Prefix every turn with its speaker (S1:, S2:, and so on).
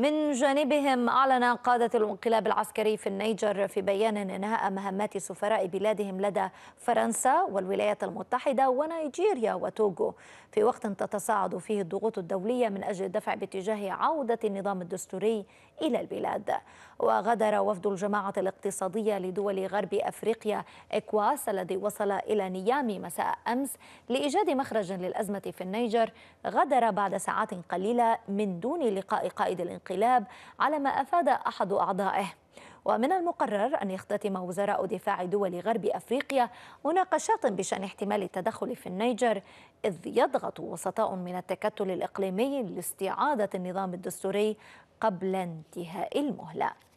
S1: من جانبهم أعلن قادة الانقلاب العسكري في النيجر في بيان إنهاء مهمات سفراء بلادهم لدى فرنسا والولايات المتحدة ونيجيريا وتوغو في وقت تتصاعد فيه الضغوط الدولية من أجل الدفع باتجاه عودة النظام الدستوري إلى البلاد وغادر وفد الجماعة الاقتصادية لدول غرب أفريقيا إكواس الذي وصل إلى نيامي مساء أمس لإيجاد مخرج للأزمة في النيجر غادر بعد ساعات قليلة من دون لقاء قائد الانقلاب الانقلاب على ما أفاد أحد أعضائه ومن المقرر أن يختتم وزراء دفاع دول غرب أفريقيا مناقشات بشأن احتمال التدخل في النيجر إذ يضغط وسطاء من التكتل الإقليمي لاستعادة النظام الدستوري قبل انتهاء المهله